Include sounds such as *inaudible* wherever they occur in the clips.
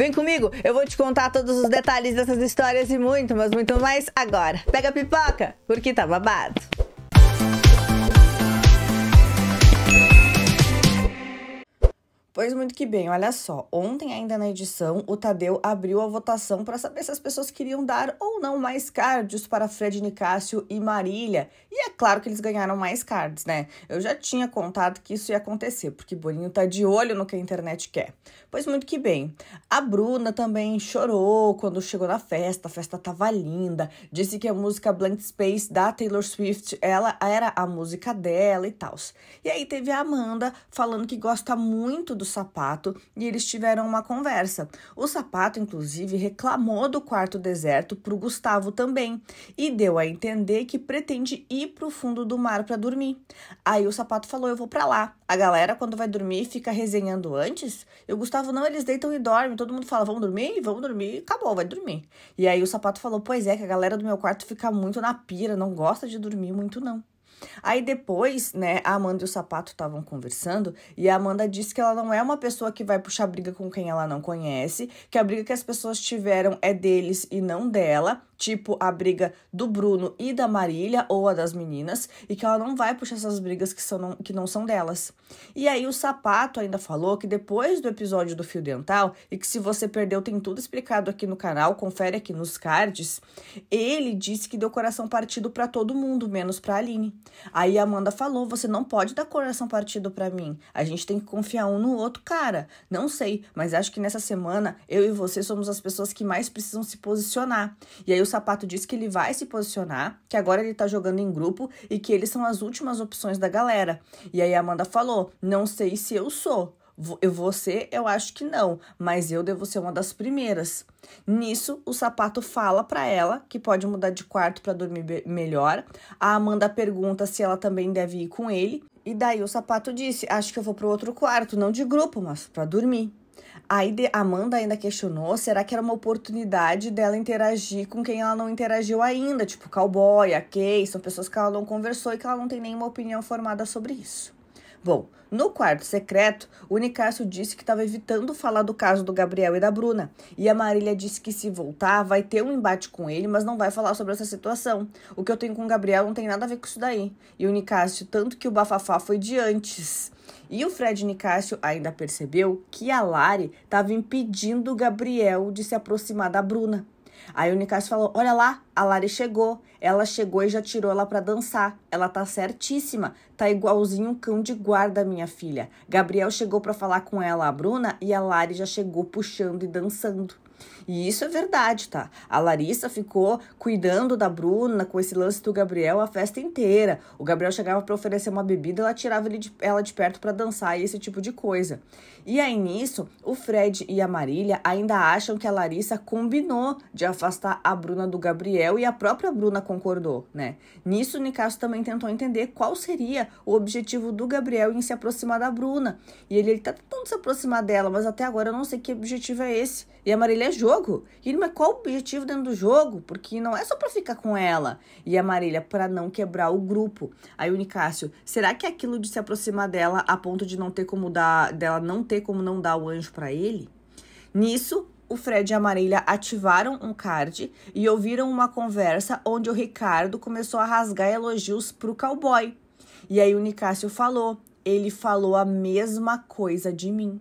Vem comigo, eu vou te contar todos os detalhes dessas histórias e muito, mas muito mais agora. Pega a pipoca, porque tá babado. Pois muito que bem, olha só. Ontem, ainda na edição, o Tadeu abriu a votação para saber se as pessoas queriam dar ou não mais cards para Fred Nicásio e Marília. E é claro que eles ganharam mais cards, né? Eu já tinha contado que isso ia acontecer, porque Boninho tá de olho no que a internet quer. Pois muito que bem. A Bruna também chorou quando chegou na festa, a festa tava linda. Disse que a música Blank Space da Taylor Swift ela era a música dela e tal. E aí teve a Amanda falando que gosta muito do sapato e eles tiveram uma conversa. O sapato, inclusive, reclamou do quarto deserto para o Gustavo também e deu a entender que pretende ir para o fundo do mar para dormir. Aí o sapato falou: Eu vou para lá. A galera, quando vai dormir, fica resenhando antes. E o Gustavo, não, eles deitam e dormem. Todo mundo fala: Vamos dormir? Vamos dormir. acabou, vai dormir. E aí o sapato falou: Pois é, que a galera do meu quarto fica muito na pira, não gosta de dormir muito, não. Aí depois, né, a Amanda e o Sapato estavam conversando e a Amanda disse que ela não é uma pessoa que vai puxar briga com quem ela não conhece, que a briga que as pessoas tiveram é deles e não dela tipo a briga do Bruno e da Marília ou a das meninas, e que ela não vai puxar essas brigas que, são, não, que não são delas. E aí o Sapato ainda falou que depois do episódio do fio dental, e que se você perdeu tem tudo explicado aqui no canal, confere aqui nos cards, ele disse que deu coração partido para todo mundo, menos para Aline. Aí a Amanda falou: "Você não pode dar coração partido para mim. A gente tem que confiar um no outro, cara. Não sei, mas acho que nessa semana eu e você somos as pessoas que mais precisam se posicionar". E aí o Sapato diz que ele vai se posicionar, que agora ele tá jogando em grupo e que eles são as últimas opções da galera. E aí a Amanda falou: não sei se eu sou. Eu você. eu acho que não, mas eu devo ser uma das primeiras. Nisso, o sapato fala para ela que pode mudar de quarto para dormir melhor. A Amanda pergunta se ela também deve ir com ele. E daí o sapato disse: Acho que eu vou pro outro quarto, não de grupo, mas para dormir. Aí Amanda ainda questionou, será que era uma oportunidade dela interagir com quem ela não interagiu ainda, tipo cowboy, a Kay, são pessoas que ela não conversou e que ela não tem nenhuma opinião formada sobre isso. Bom, no quarto secreto, o Nicásio disse que estava evitando falar do caso do Gabriel e da Bruna. E a Marília disse que se voltar, vai ter um embate com ele, mas não vai falar sobre essa situação. O que eu tenho com o Gabriel não tem nada a ver com isso daí. E o Nicásio, tanto que o bafafá foi de antes. E o Fred Nicásio ainda percebeu que a Lari estava impedindo o Gabriel de se aproximar da Bruna. Aí o Nicásio falou: Olha lá, a Lari chegou. Ela chegou e já tirou ela para dançar. Ela tá certíssima. Tá igualzinho um cão de guarda, minha filha. Gabriel chegou para falar com ela, a Bruna, e a Lari já chegou puxando e dançando. E isso é verdade, tá? A Larissa ficou cuidando da Bruna com esse lance do Gabriel a festa inteira. O Gabriel chegava para oferecer uma bebida, ela tirava ele de, ela de perto para dançar e esse tipo de coisa. E aí nisso, o Fred e a Marília ainda acham que a Larissa combinou de afastar a Bruna do Gabriel e a própria Bruna concordou, né? Nisso, o Nicasso também tentou entender qual seria o objetivo do Gabriel em se aproximar da Bruna. E ele, ele tá tentando se aproximar dela, mas até agora eu não sei que objetivo é esse. E a Marília é jogo. E qual o objetivo dentro do jogo? Porque não é só para ficar com ela. E a Marília, para não quebrar o grupo. Aí o Nicásio, será que é aquilo de se aproximar dela a ponto de não ter como dar, dela não ter como não dar o anjo para ele? Nisso, o Fred e a Marília ativaram um card e ouviram uma conversa onde o Ricardo começou a rasgar elogios pro cowboy. E aí o Nicásio falou: ele falou a mesma coisa de mim.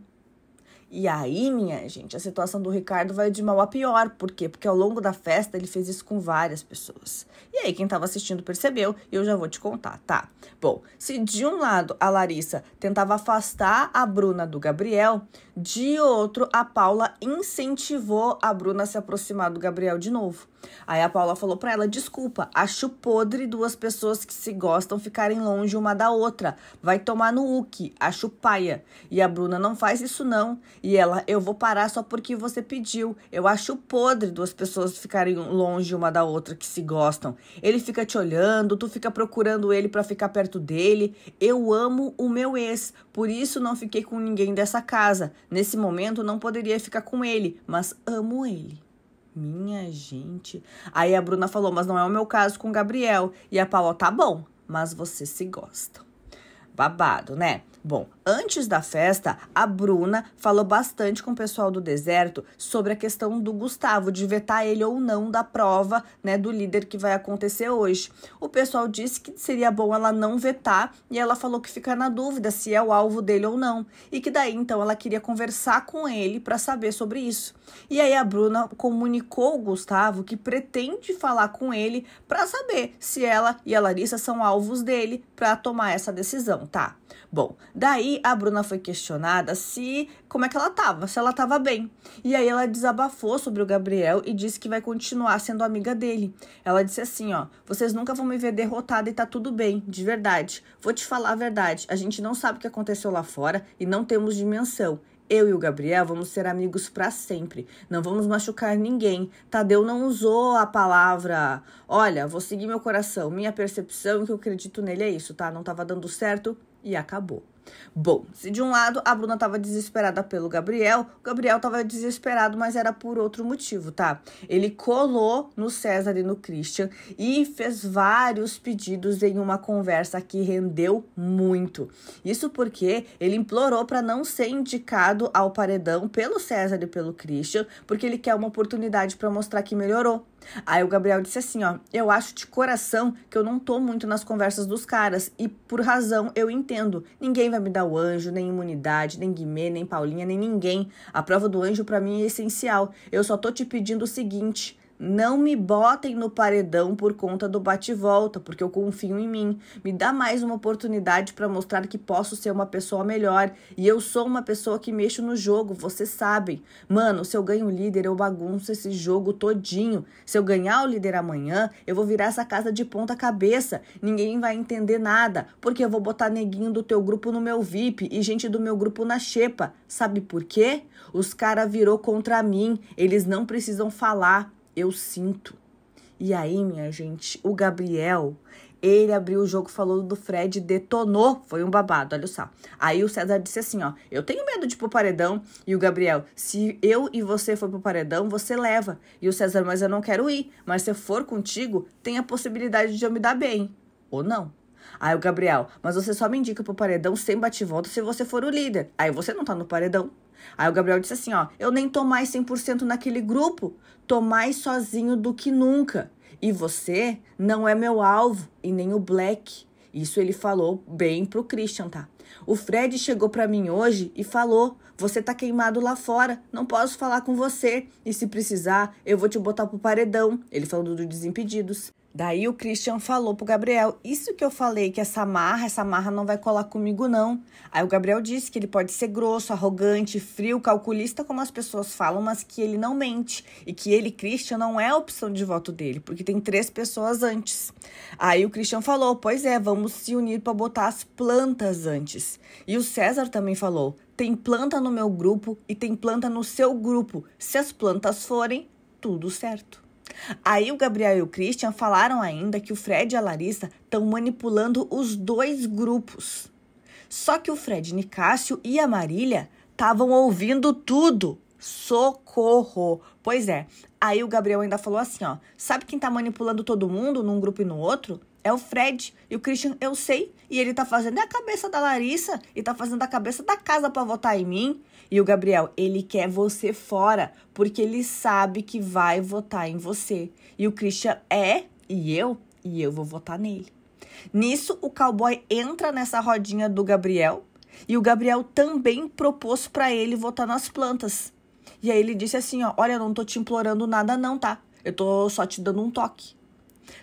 E aí, minha gente, a situação do Ricardo vai de mal a pior. Por quê? Porque ao longo da festa ele fez isso com várias pessoas. E aí, quem estava assistindo percebeu e eu já vou te contar, tá? Bom, se de um lado a Larissa tentava afastar a Bruna do Gabriel, de outro, a Paula incentivou a Bruna a se aproximar do Gabriel de novo. Aí a Paula falou para ela: "Desculpa, acho podre duas pessoas que se gostam ficarem longe uma da outra. Vai tomar no uke, acho paia". E a Bruna não faz isso não. E ela: "Eu vou parar só porque você pediu. Eu acho podre duas pessoas ficarem longe uma da outra que se gostam. Ele fica te olhando, tu fica procurando ele para ficar perto dele. Eu amo o meu ex, por isso não fiquei com ninguém dessa casa. Nesse momento não poderia ficar com ele, mas amo ele. Minha gente. Aí a Bruna falou: Mas não é o meu caso com o Gabriel. E a Paula: Tá bom, mas vocês se gostam. Babado, né? Bom, antes da festa, a Bruna falou bastante com o pessoal do deserto sobre a questão do Gustavo, de vetar ele ou não da prova né, do líder que vai acontecer hoje. O pessoal disse que seria bom ela não vetar e ela falou que fica na dúvida se é o alvo dele ou não. E que daí então ela queria conversar com ele para saber sobre isso. E aí a Bruna comunicou o Gustavo que pretende falar com ele para saber se ela e a Larissa são alvos dele para tomar essa decisão, tá? Bom, Daí a Bruna foi questionada se como é que ela tava, se ela tava bem. E aí ela desabafou sobre o Gabriel e disse que vai continuar sendo amiga dele. Ela disse assim, ó: "Vocês nunca vão me ver derrotada e tá tudo bem, de verdade. Vou te falar a verdade, a gente não sabe o que aconteceu lá fora e não temos dimensão. Eu e o Gabriel vamos ser amigos para sempre. Não vamos machucar ninguém. Tadeu não usou a palavra. Olha, vou seguir meu coração, minha percepção, que eu acredito nele é isso, tá? Não tava dando certo e acabou. Bom, se de um lado a Bruna estava desesperada pelo Gabriel, o Gabriel estava desesperado, mas era por outro motivo, tá? Ele colou no César e no Christian e fez vários pedidos em uma conversa que rendeu muito. Isso porque ele implorou para não ser indicado ao paredão pelo César e pelo Christian, porque ele quer uma oportunidade para mostrar que melhorou. Aí o Gabriel disse assim, ó, eu acho de coração que eu não tô muito nas conversas dos caras e por razão eu entendo. Ninguém vai vai me dar o anjo, nem imunidade, nem Guimê, nem Paulinha, nem ninguém. A prova do anjo para mim é essencial. Eu só tô te pedindo o seguinte: não me botem no paredão por conta do bate-volta, porque eu confio em mim. Me dá mais uma oportunidade para mostrar que posso ser uma pessoa melhor. E eu sou uma pessoa que mexo no jogo, vocês sabem. Mano, se eu ganho líder, eu bagunço esse jogo todinho. Se eu ganhar o líder amanhã, eu vou virar essa casa de ponta cabeça. Ninguém vai entender nada, porque eu vou botar neguinho do teu grupo no meu VIP e gente do meu grupo na xepa. Sabe por quê? Os cara virou contra mim. Eles não precisam falar eu sinto. E aí, minha gente, o Gabriel, ele abriu o jogo, falou do Fred, detonou. Foi um babado, olha só. Aí o César disse assim, ó, eu tenho medo de ir pro paredão. E o Gabriel, se eu e você for pro paredão, você leva. E o César, mas eu não quero ir. Mas se eu for contigo, tem a possibilidade de eu me dar bem. Ou não. Aí o Gabriel, mas você só me indica pro paredão sem bate-volta se você for o líder. Aí você não tá no paredão. Aí o Gabriel disse assim, ó, eu nem tô mais 100% naquele grupo, tô mais sozinho do que nunca. E você não é meu alvo e nem o Black. Isso ele falou bem pro Christian, tá? O Fred chegou para mim hoje e falou: "Você tá queimado lá fora, não posso falar com você e se precisar, eu vou te botar pro paredão". Ele falou do Desimpedidos. Daí o Christian falou pro Gabriel: Isso que eu falei, que essa marra, essa marra não vai colar comigo, não. Aí o Gabriel disse que ele pode ser grosso, arrogante, frio, calculista, como as pessoas falam, mas que ele não mente. E que ele, Christian, não é a opção de voto dele, porque tem três pessoas antes. Aí o Christian falou: Pois é, vamos se unir para botar as plantas antes. E o César também falou: Tem planta no meu grupo e tem planta no seu grupo. Se as plantas forem, tudo certo. Aí o Gabriel e o Christian falaram ainda que o Fred e a Larissa estão manipulando os dois grupos. Só que o Fred Nicásio e a Marília estavam ouvindo tudo. Socorro! Pois é, aí o Gabriel ainda falou assim: ó, sabe quem tá manipulando todo mundo num grupo e no outro? É o Fred. E o Christian, eu sei. E ele tá fazendo é a cabeça da Larissa e tá fazendo a cabeça da casa para votar em mim. E o Gabriel, ele quer você fora, porque ele sabe que vai votar em você. E o Christian é, e eu, e eu vou votar nele. Nisso, o cowboy entra nessa rodinha do Gabriel, e o Gabriel também propôs para ele votar nas plantas. E aí ele disse assim, ó, olha, eu não tô te implorando nada não, tá? Eu tô só te dando um toque.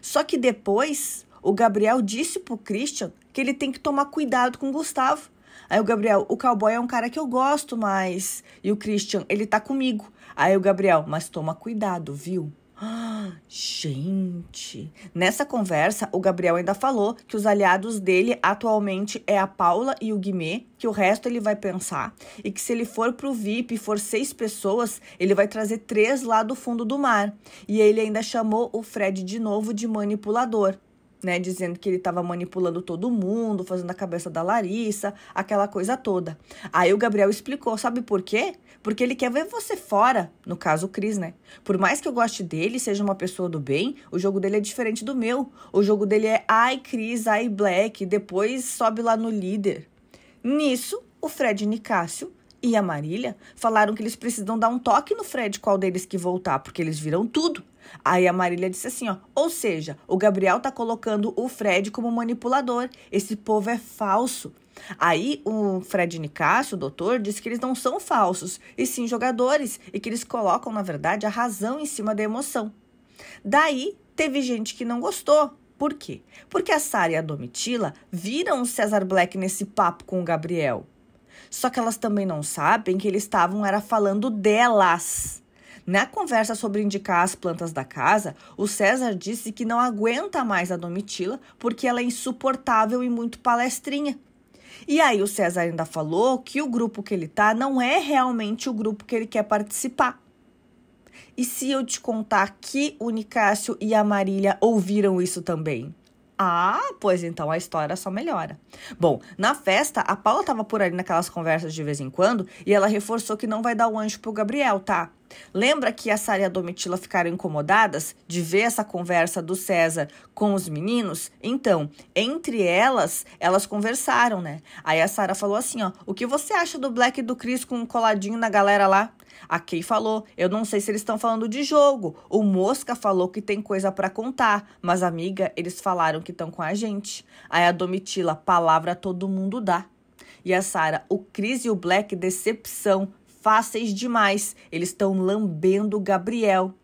Só que depois, o Gabriel disse pro Christian que ele tem que tomar cuidado com o Gustavo, Aí o Gabriel, o cowboy é um cara que eu gosto mais. E o Christian, ele tá comigo. Aí o Gabriel, mas toma cuidado, viu? Ah, *gasps* gente! Nessa conversa, o Gabriel ainda falou que os aliados dele atualmente é a Paula e o Guimê, que o resto ele vai pensar, e que se ele for pro VIP e for seis pessoas, ele vai trazer três lá do fundo do mar. E ele ainda chamou o Fred de novo de manipulador né, dizendo que ele estava manipulando todo mundo, fazendo a cabeça da Larissa, aquela coisa toda. Aí o Gabriel explicou, sabe por quê? Porque ele quer ver você fora, no caso o Cris, né? Por mais que eu goste dele, seja uma pessoa do bem, o jogo dele é diferente do meu. O jogo dele é ai Cris, ai Black, depois sobe lá no líder. Nisso, o Fred Nicásio e a Marília falaram que eles precisam dar um toque no Fred qual deles que voltar, porque eles viram tudo. Aí a Marília disse assim, ó, ou seja, o Gabriel tá colocando o Fred como manipulador. Esse povo é falso. Aí o Fred Nicásio, o doutor, disse que eles não são falsos, e sim jogadores, e que eles colocam, na verdade, a razão em cima da emoção. Daí teve gente que não gostou. Por quê? Porque a Sara e a Domitila viram o Cesar Black nesse papo com o Gabriel. Só que elas também não sabem que eles estavam era falando delas. Na conversa sobre indicar as plantas da casa, o César disse que não aguenta mais a Domitila porque ela é insuportável e muito palestrinha. E aí o César ainda falou que o grupo que ele tá não é realmente o grupo que ele quer participar. E se eu te contar que o Nicásio e a Marília ouviram isso também? Ah, pois então a história só melhora. Bom, na festa, a Paula estava por ali naquelas conversas de vez em quando e ela reforçou que não vai dar o anjo pro Gabriel, tá? Lembra que a Sara e a Domitila ficaram incomodadas de ver essa conversa do César com os meninos? Então, entre elas, elas conversaram, né? Aí a Sara falou assim, ó: "O que você acha do Black e do Chris com um coladinho na galera lá?" A Kay falou: "Eu não sei se eles estão falando de jogo. O Mosca falou que tem coisa para contar, mas amiga, eles falaram que estão com a gente." Aí a Domitila: "Palavra todo mundo dá." E a Sara, o Chris e o Black, decepção fáceis demais. Eles estão lambendo o Gabriel.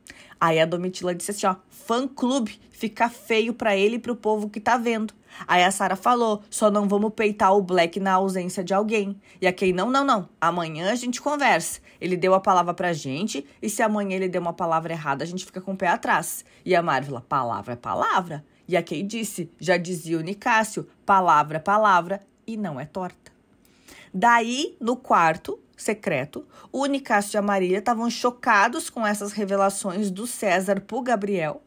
Aí a Domitila disse assim, ó, fã-clube, fica feio para ele e pro povo que tá vendo. Aí a Sara falou, só não vamos peitar o Black na ausência de alguém. E a Kay, não, não, não, amanhã a gente conversa. Ele deu a palavra pra gente e se amanhã ele der uma palavra errada, a gente fica com o pé atrás. E a Marvel, palavra é palavra. E a Kay disse, já dizia o Nicásio, palavra é palavra e não é torta. Daí, no quarto, secreto, o Unicast e a Marília estavam chocados com essas revelações do César pro Gabriel.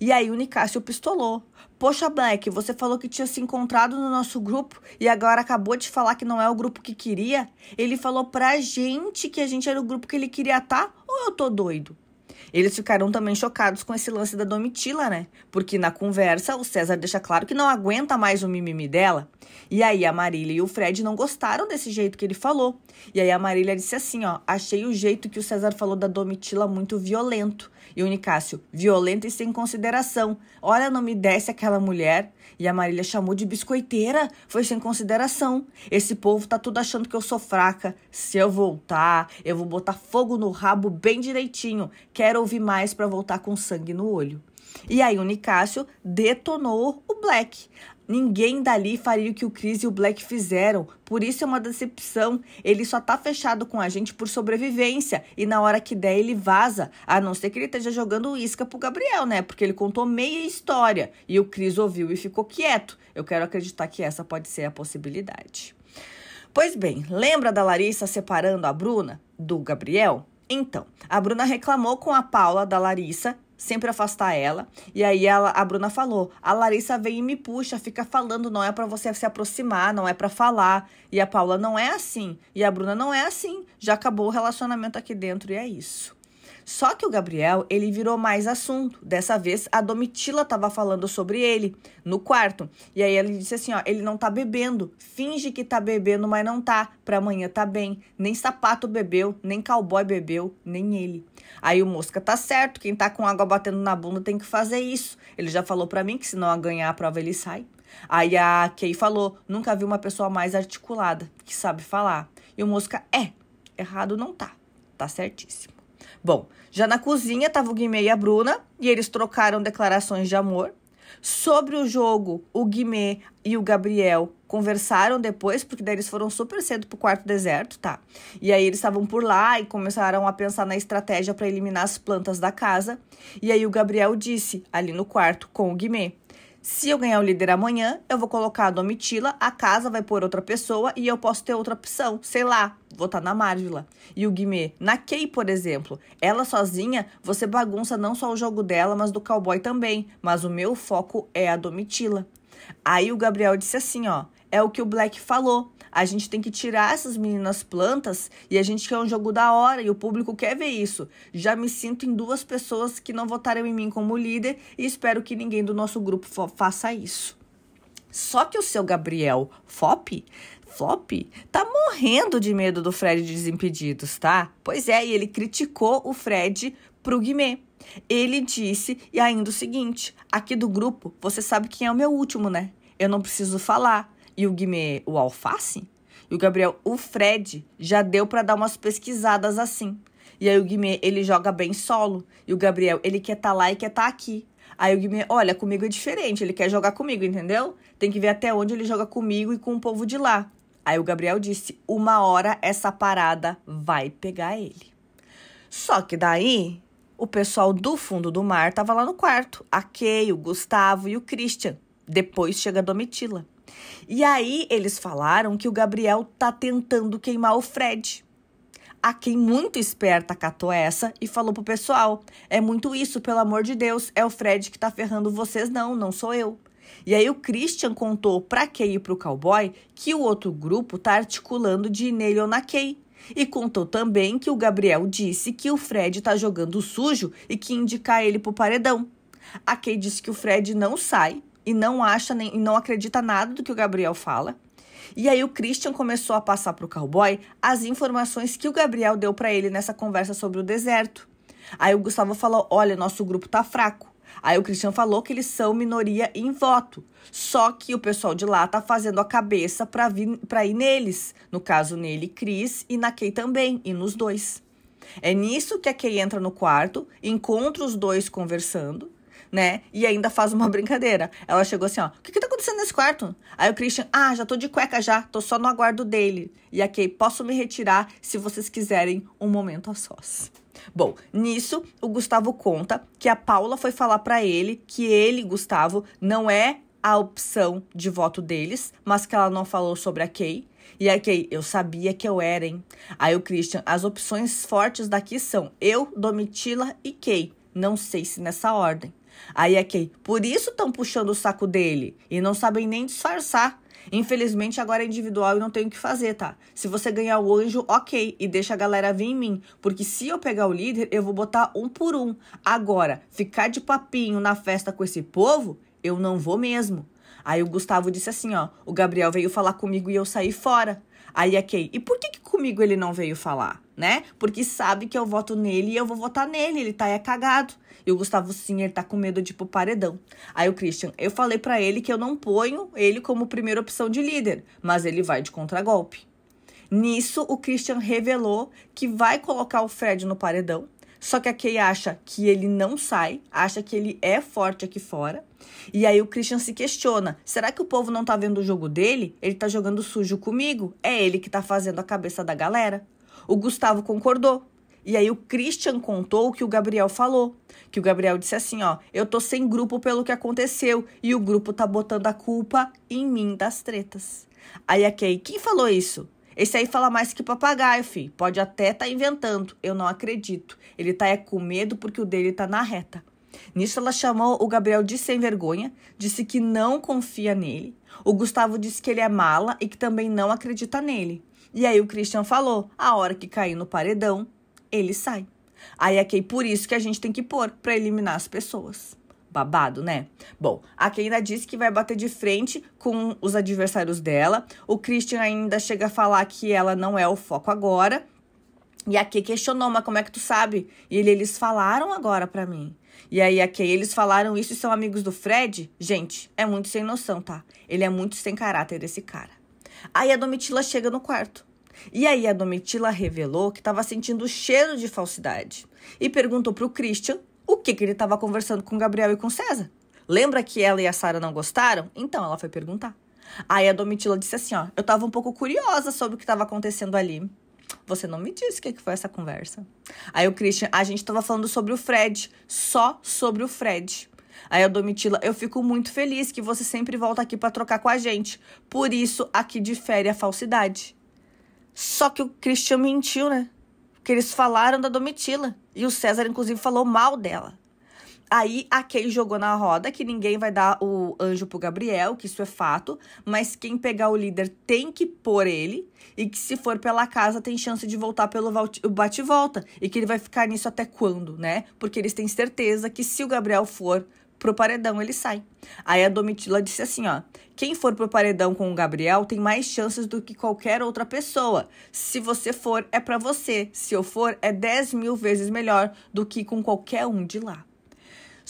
E aí o o pistolou. Poxa, Black, você falou que tinha se encontrado no nosso grupo e agora acabou de falar que não é o grupo que queria? Ele falou pra gente que a gente era o grupo que ele queria estar? Tá? Ou eu tô doido? Eles ficaram também chocados com esse lance da Domitila, né? Porque na conversa o César deixa claro que não aguenta mais o mimimi dela. E aí a Marília e o Fred não gostaram desse jeito que ele falou. E aí a Marília disse assim, ó: "Achei o jeito que o César falou da Domitila muito violento". E o Nicásio: "Violento e sem consideração. Olha, não me desce aquela mulher". E a Marília chamou de biscoiteira. Foi sem consideração. Esse povo tá tudo achando que eu sou fraca. Se eu voltar, eu vou botar fogo no rabo bem direitinho. Quero ouvir mais para voltar com sangue no olho. E aí o Nicásio detonou o Black. Ninguém dali faria o que o Chris e o Black fizeram, por isso é uma decepção. Ele só tá fechado com a gente por sobrevivência e na hora que der ele vaza, a não ser que ele esteja jogando isca pro Gabriel, né? Porque ele contou meia história e o Chris ouviu e ficou quieto. Eu quero acreditar que essa pode ser a possibilidade. Pois bem, lembra da Larissa separando a Bruna do Gabriel? Então, a Bruna reclamou com a Paula da Larissa sempre afastar ela. E aí ela, a Bruna falou: a Larissa vem e me puxa, fica falando, não é para você se aproximar, não é para falar. E a Paula não é assim. E a Bruna não é assim. Já acabou o relacionamento aqui dentro e é isso. Só que o Gabriel, ele virou mais assunto. Dessa vez, a Domitila estava falando sobre ele no quarto. E aí ele disse assim, ó, ele não tá bebendo. Finge que tá bebendo, mas não tá. Pra amanhã tá bem. Nem sapato bebeu, nem cowboy bebeu, nem ele. Aí o Mosca tá certo, quem tá com água batendo na bunda tem que fazer isso. Ele já falou pra mim que se não ganhar a prova ele sai. Aí a Kay falou, nunca vi uma pessoa mais articulada, que sabe falar. E o Mosca, é, errado não tá, tá certíssimo. Bom, já na cozinha tava o Guimê e a Bruna e eles trocaram declarações de amor. Sobre o jogo, o Guimê e o Gabriel conversaram depois, porque daí eles foram super cedo pro quarto deserto, tá? E aí eles estavam por lá e começaram a pensar na estratégia para eliminar as plantas da casa. E aí o Gabriel disse, ali no quarto com o Guimê: se eu ganhar o líder amanhã, eu vou colocar a Domitila, a casa vai pôr outra pessoa e eu posso ter outra opção. Sei lá, votar tá na Marvila. E o Guimê, na Kay, por exemplo. Ela sozinha, você bagunça não só o jogo dela, mas do cowboy também. Mas o meu foco é a Domitila. Aí o Gabriel disse assim, ó. É o que o Black falou. A gente tem que tirar essas meninas plantas e a gente quer um jogo da hora e o público quer ver isso. Já me sinto em duas pessoas que não votaram em mim como líder e espero que ninguém do nosso grupo faça isso. Só que o seu Gabriel Fop Flop tá morrendo de medo do Fred de Desimpedidos, tá? Pois é, e ele criticou o Fred pro Guimê. Ele disse e ainda o seguinte: aqui do grupo, você sabe quem é o meu último, né? Eu não preciso falar e o Guimê o alface? E o Gabriel, o Fred, já deu para dar umas pesquisadas assim. E aí o Guimê, ele joga bem solo. E o Gabriel, ele quer estar tá lá e quer estar tá aqui. Aí o Guimê, olha, comigo é diferente, ele quer jogar comigo, entendeu? Tem que ver até onde ele joga comigo e com o povo de lá. Aí o Gabriel disse: uma hora essa parada vai pegar ele. Só que daí o pessoal do fundo do mar tava lá no quarto. A Kay, o Gustavo e o Christian. Depois chega a Domitila. E aí eles falaram que o Gabriel tá tentando queimar o Fred. A quem muito esperta catou essa e falou pro pessoal: é muito isso, pelo amor de Deus, é o Fred que tá ferrando vocês, não, não sou eu. E aí o Christian contou pra Kay e pro cowboy que o outro grupo tá articulando de nele ou na Kay. E contou também que o Gabriel disse que o Fred tá jogando sujo e que indicar ele pro paredão. A Kay disse que o Fred não sai e não acha nem não acredita nada do que o Gabriel fala. E aí o Christian começou a passar para o cowboy as informações que o Gabriel deu para ele nessa conversa sobre o deserto. Aí o Gustavo falou: "Olha, nosso grupo tá fraco". Aí o Christian falou que eles são minoria em voto, só que o pessoal de lá tá fazendo a cabeça para vir para ir neles, no caso nele Cris e na Kay também e nos dois. É nisso que a Kay entra no quarto, encontra os dois conversando né? E ainda faz uma *laughs* brincadeira. Ela chegou assim, ó, o que que tá acontecendo nesse quarto? Aí o Christian, ah, já tô de cueca já, tô só no aguardo dele. E a Kay, posso me retirar se vocês quiserem um momento a sós. Bom, nisso o Gustavo conta que a Paula foi falar para ele que ele, Gustavo, não é a opção de voto deles, mas que ela não falou sobre a Kay. E a Kay, eu sabia que eu era, hein? Aí o Christian, as opções fortes daqui são eu, Domitila e Kay. Não sei se nessa ordem. Aí é que por isso estão puxando o saco dele e não sabem nem disfarçar. Infelizmente agora é individual e não tenho o que fazer, tá? Se você ganhar o anjo, ok, e deixa a galera vir em mim, porque se eu pegar o líder, eu vou botar um por um. Agora, ficar de papinho na festa com esse povo, eu não vou mesmo. Aí o Gustavo disse assim, ó, o Gabriel veio falar comigo e eu saí fora. Aí a é Kay, e por que, que comigo ele não veio falar? né? Porque sabe que eu voto nele e eu vou votar nele, ele tá é cagado. E o Gustavo sim, ele tá com medo de ir pro paredão. Aí o Christian, eu falei para ele que eu não ponho ele como primeira opção de líder, mas ele vai de contragolpe. Nisso, o Christian revelou que vai colocar o Fred no paredão, só que a Kay acha que ele não sai, acha que ele é forte aqui fora. E aí o Christian se questiona: será que o povo não tá vendo o jogo dele? Ele tá jogando sujo comigo? É ele que tá fazendo a cabeça da galera. O Gustavo concordou. E aí o Christian contou o que o Gabriel falou. Que o Gabriel disse assim, ó, eu tô sem grupo pelo que aconteceu e o grupo tá botando a culpa em mim das tretas. Aí a Kay, quem falou isso? Esse aí fala mais que papagaio, fi. Pode até tá inventando. Eu não acredito. Ele tá é com medo porque o dele tá na reta. Nisso, ela chamou o Gabriel de sem vergonha, disse que não confia nele. O Gustavo disse que ele é mala e que também não acredita nele. E aí o Christian falou: a hora que cair no paredão, ele sai. Aí é que é por isso que a gente tem que pôr para eliminar as pessoas. Babado, né? Bom, a Kay ainda disse que vai bater de frente com os adversários dela. O Christian ainda chega a falar que ela não é o foco agora. E a Kay questionou, mas como é que tu sabe? E eles falaram agora pra mim. E aí, aqueles eles falaram isso e são amigos do Fred? Gente, é muito sem noção, tá? Ele é muito sem caráter, esse cara. Aí a Domitila chega no quarto. E aí a Domitila revelou que estava sentindo cheiro de falsidade e perguntou pro Christian o que, que ele estava conversando com Gabriel e com César. Lembra que ela e a Sara não gostaram? Então ela foi perguntar. Aí a Domitila disse assim, ó, eu estava um pouco curiosa sobre o que estava acontecendo ali. Você não me disse o que, que foi essa conversa. Aí o Christian, a gente tava falando sobre o Fred, só sobre o Fred. Aí a Domitila, eu fico muito feliz que você sempre volta aqui para trocar com a gente. Por isso, aqui difere a falsidade. Só que o Christian mentiu, né? Porque eles falaram da Domitila. E o César, inclusive, falou mal dela. Aí a Kay jogou na roda que ninguém vai dar o anjo pro Gabriel, que isso é fato, mas quem pegar o líder tem que pôr ele e que se for pela casa tem chance de voltar pelo bate-volta e que ele vai ficar nisso até quando, né? Porque eles têm certeza que se o Gabriel for pro paredão, ele sai. Aí a Domitila disse assim, ó: "Quem for pro paredão com o Gabriel tem mais chances do que qualquer outra pessoa. Se você for, é para você. Se eu for, é 10 mil vezes melhor do que com qualquer um de lá."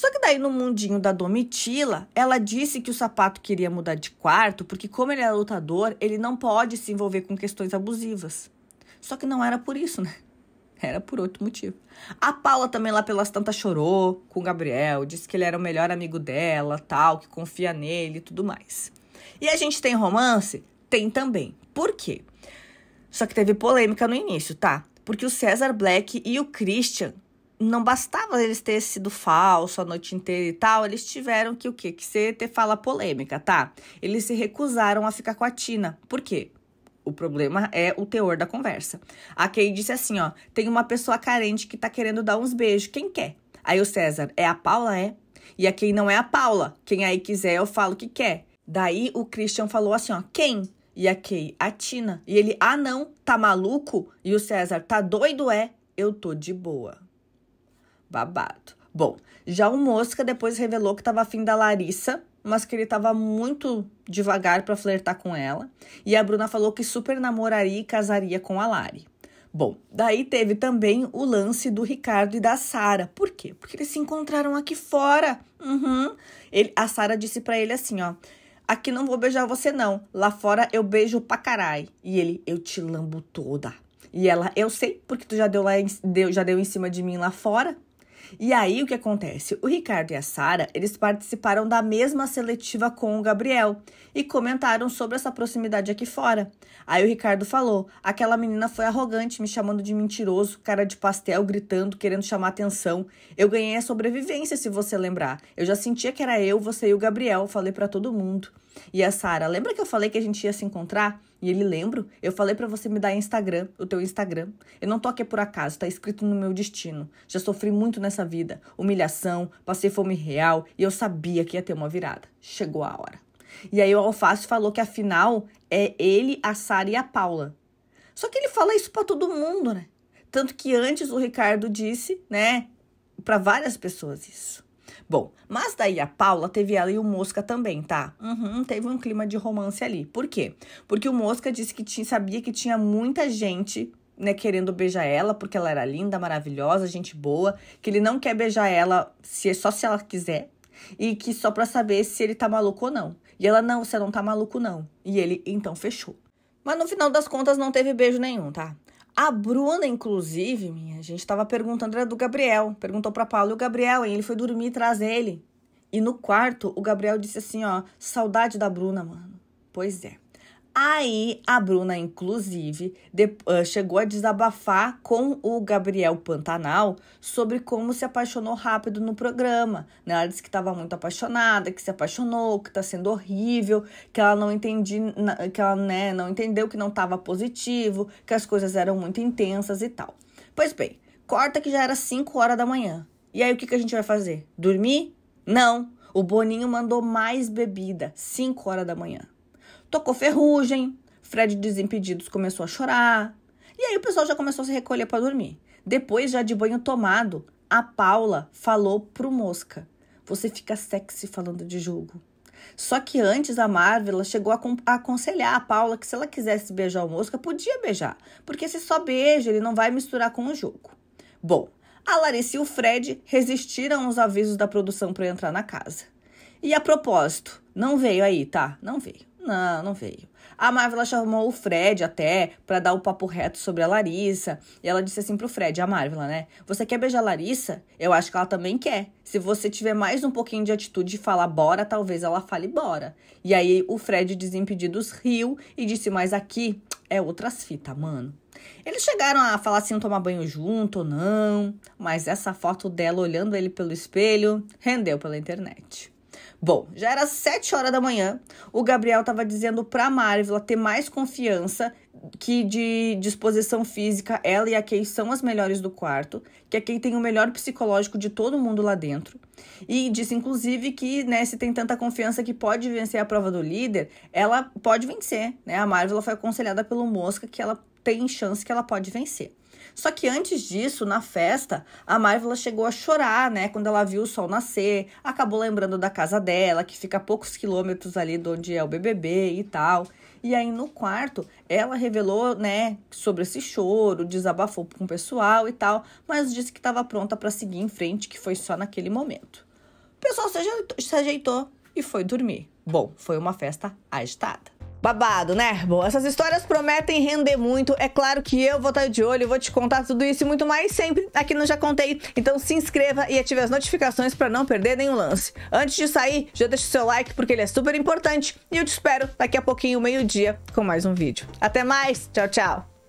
Só que daí no mundinho da Domitila, ela disse que o sapato queria mudar de quarto porque como ele é lutador, ele não pode se envolver com questões abusivas. Só que não era por isso, né? *laughs* Era por outro motivo. A Paula também lá pelas tantas chorou com o Gabriel, disse que ele era o melhor amigo dela, tal, que confia nele e tudo mais. E a gente tem romance? Tem também. Por quê? Só que teve polêmica no início, tá? Porque o César Black e o Christian não bastava eles terem sido falso a noite inteira e tal, eles tiveram que o quê? Que ser ter fala polêmica, tá? Eles se recusaram a ficar com a Tina. Por quê? O problema é o teor da conversa. A Kay disse assim, ó, tem uma pessoa carente que tá querendo dar uns beijos, quem quer? Aí o César, é a Paula, é? E a Kay não é a Paula. Quem aí quiser, eu falo que quer. Daí o Christian falou assim, ó, quem? E a Kay, a Tina. E ele, ah não, tá maluco? E o César, tá doido, é? Eu tô de boa. Babado. Bom, já o Mosca depois revelou que estava afim da Larissa, mas que ele estava muito devagar para flertar com ela. E a Bruna falou que super namoraria e casaria com a Lari. Bom, daí teve também o lance do Ricardo e da Sara. Por quê? Porque eles se encontraram aqui fora. Uhum. Ele, a Sara disse para ele assim, ó: "Aqui não vou beijar você não. Lá fora eu beijo pra carai". E ele: "Eu te lambo toda". E ela: "Eu sei, porque tu já deu lá em, deu, já deu em cima de mim lá fora". E aí o que acontece? O Ricardo e a Sara, eles participaram da mesma seletiva com o Gabriel e comentaram sobre essa proximidade aqui fora. Aí o Ricardo falou: "Aquela menina foi arrogante, me chamando de mentiroso, cara de pastel, gritando, querendo chamar atenção. Eu ganhei a sobrevivência, se você lembrar. Eu já sentia que era eu, você e o Gabriel, falei para todo mundo." E a Sara, lembra que eu falei que a gente ia se encontrar? E ele, lembro, eu falei para você me dar Instagram, o teu Instagram. Eu não tô aqui por acaso, tá escrito no meu destino. Já sofri muito nessa vida. Humilhação, passei fome real e eu sabia que ia ter uma virada. Chegou a hora. E aí o Alface falou que afinal é ele, a Sara e a Paula. Só que ele fala isso para todo mundo, né? Tanto que antes o Ricardo disse, né, para várias pessoas isso. Bom, mas daí a Paula teve ela e o Mosca também, tá? Uhum, teve um clima de romance ali. Por quê? Porque o Mosca disse que tinha, sabia que tinha muita gente né, querendo beijar ela porque ela era linda, maravilhosa, gente boa, que ele não quer beijar ela se só se ela quiser e que só para saber se ele tá maluco ou não. E ela não, você não tá maluco não. E ele então fechou. Mas no final das contas não teve beijo nenhum, tá? A Bruna, inclusive, minha gente estava perguntando, era do Gabriel. Perguntou para Paulo e o Gabriel, e ele foi dormir traz ele. E no quarto, o Gabriel disse assim, ó, saudade da Bruna, mano. Pois é. Aí a Bruna, inclusive, chegou a desabafar com o Gabriel Pantanal sobre como se apaixonou rápido no programa. Né? Ela disse que estava muito apaixonada, que se apaixonou, que está sendo horrível, que ela não entendi, que ela né, não entendeu que não estava positivo, que as coisas eram muito intensas e tal. Pois bem, corta que já era 5 horas da manhã. E aí o que, que a gente vai fazer? Dormir? Não! O Boninho mandou mais bebida, 5 horas da manhã. Tocou ferrugem, Fred Desimpedidos começou a chorar. E aí o pessoal já começou a se recolher para dormir. Depois, já de banho tomado, a Paula falou pro Mosca: Você fica sexy falando de jogo. Só que antes a Marvel chegou a, a aconselhar a Paula que se ela quisesse beijar o Mosca, podia beijar, porque se só beija, ele não vai misturar com o jogo. Bom, a Larissa e o Fred resistiram aos avisos da produção para entrar na casa. E a propósito, não veio aí, tá? Não veio. Não, não veio. A Marvel chamou o Fred até para dar o papo reto sobre a Larissa. E ela disse assim pro Fred, a Marvel, né? Você quer beijar a Larissa? Eu acho que ela também quer. Se você tiver mais um pouquinho de atitude e falar bora, talvez ela fale bora. E aí o Fred, desimpedidos, riu e disse: Mas aqui é outras fitas, mano. Eles chegaram a falar assim tomar banho junto ou não, mas essa foto dela olhando ele pelo espelho rendeu pela internet. Bom, já era 7 horas da manhã, o Gabriel estava dizendo para a Marvel ter mais confiança que de disposição física ela e a Kay são as melhores do quarto, que a Kay tem o melhor psicológico de todo mundo lá dentro. E disse, inclusive, que né, se tem tanta confiança que pode vencer a prova do líder, ela pode vencer. Né? A Marvel foi aconselhada pelo Mosca que ela tem chance que ela pode vencer. Só que antes disso, na festa, a Marvel chegou a chorar, né, quando ela viu o sol nascer, acabou lembrando da casa dela, que fica a poucos quilômetros ali de onde é o BBB e tal. E aí no quarto, ela revelou, né, sobre esse choro, desabafou com o pessoal e tal, mas disse que estava pronta para seguir em frente, que foi só naquele momento. O pessoal se ajeitou, se ajeitou e foi dormir. Bom, foi uma festa agitada. Babado, né, Bom, Essas histórias prometem render muito. É claro que eu vou estar de olho, vou te contar tudo isso e muito mais sempre aqui no Já Contei. Então se inscreva e ative as notificações para não perder nenhum lance. Antes de sair, já deixa o seu like porque ele é super importante. E eu te espero daqui a pouquinho, meio-dia, com mais um vídeo. Até mais, tchau, tchau!